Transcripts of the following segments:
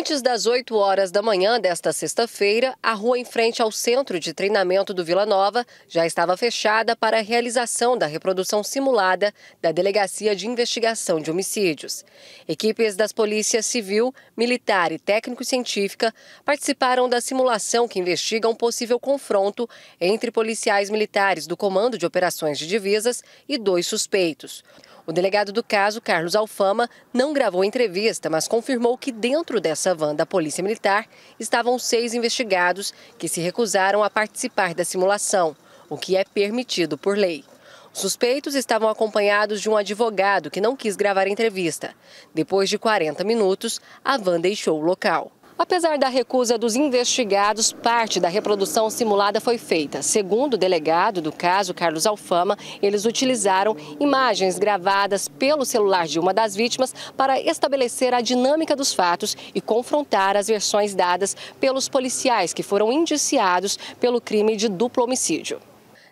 Antes das 8 horas da manhã desta sexta-feira, a rua em frente ao centro de treinamento do Vila Nova já estava fechada para a realização da reprodução simulada da Delegacia de Investigação de Homicídios. Equipes das polícias civil, militar e técnico-científica participaram da simulação que investiga um possível confronto entre policiais militares do Comando de Operações de Divisas e dois suspeitos. O delegado do caso, Carlos Alfama, não gravou entrevista, mas confirmou que dentro dessa van da Polícia Militar estavam seis investigados que se recusaram a participar da simulação, o que é permitido por lei. suspeitos estavam acompanhados de um advogado que não quis gravar a entrevista. Depois de 40 minutos, a van deixou o local. Apesar da recusa dos investigados, parte da reprodução simulada foi feita. Segundo o delegado do caso, Carlos Alfama, eles utilizaram imagens gravadas pelo celular de uma das vítimas para estabelecer a dinâmica dos fatos e confrontar as versões dadas pelos policiais que foram indiciados pelo crime de duplo homicídio.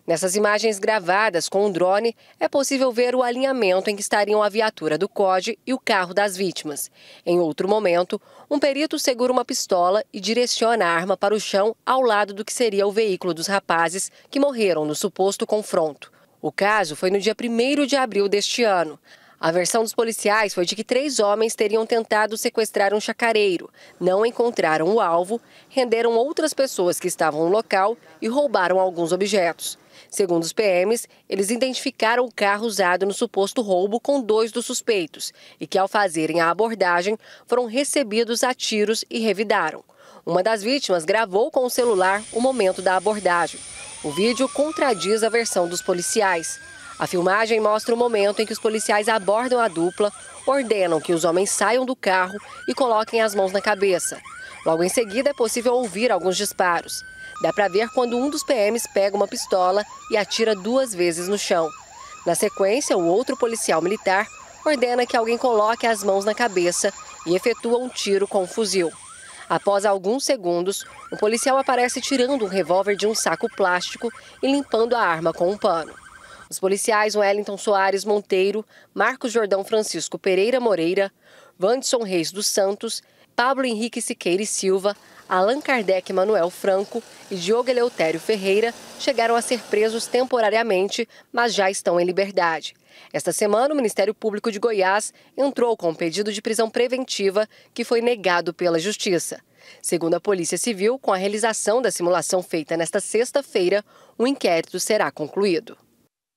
Nessas imagens gravadas com um drone, é possível ver o alinhamento em que estariam a viatura do COD e o carro das vítimas. Em outro momento, um perito segura uma pistola e direciona a arma para o chão ao lado do que seria o veículo dos rapazes que morreram no suposto confronto. O caso foi no dia 1 de abril deste ano. A versão dos policiais foi de que três homens teriam tentado sequestrar um chacareiro, não encontraram o alvo, renderam outras pessoas que estavam no local e roubaram alguns objetos. Segundo os PMs, eles identificaram o carro usado no suposto roubo com dois dos suspeitos e que, ao fazerem a abordagem, foram recebidos a tiros e revidaram. Uma das vítimas gravou com o celular o momento da abordagem. O vídeo contradiz a versão dos policiais. A filmagem mostra o momento em que os policiais abordam a dupla, ordenam que os homens saiam do carro e coloquem as mãos na cabeça. Logo em seguida, é possível ouvir alguns disparos. Dá para ver quando um dos PMs pega uma pistola e atira duas vezes no chão. Na sequência, o outro policial militar ordena que alguém coloque as mãos na cabeça e efetua um tiro com um fuzil. Após alguns segundos, o policial aparece tirando um revólver de um saco plástico e limpando a arma com um pano. Os policiais Wellington Soares Monteiro, Marcos Jordão Francisco Pereira Moreira, Vandson Reis dos Santos Pablo Henrique Siqueira e Silva, Allan Kardec Manuel Franco e Diogo Eleutério Ferreira chegaram a ser presos temporariamente, mas já estão em liberdade. Esta semana, o Ministério Público de Goiás entrou com um pedido de prisão preventiva que foi negado pela Justiça. Segundo a Polícia Civil, com a realização da simulação feita nesta sexta-feira, o um inquérito será concluído.